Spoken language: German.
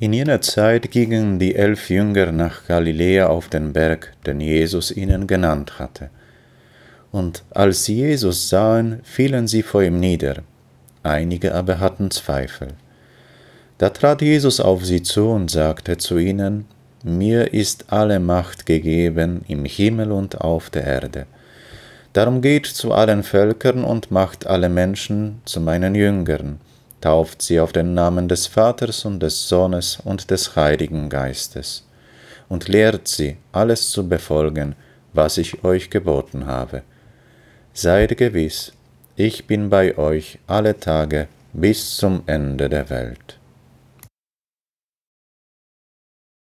In jener Zeit gingen die elf Jünger nach Galiläa auf den Berg, den Jesus ihnen genannt hatte. Und als sie Jesus sahen, fielen sie vor ihm nieder, einige aber hatten Zweifel. Da trat Jesus auf sie zu und sagte zu ihnen, Mir ist alle Macht gegeben im Himmel und auf der Erde. Darum geht zu allen Völkern und macht alle Menschen zu meinen Jüngern tauft sie auf den Namen des Vaters und des Sohnes und des Heiligen Geistes und lehrt sie, alles zu befolgen, was ich euch geboten habe. Seid gewiss, ich bin bei euch alle Tage bis zum Ende der Welt.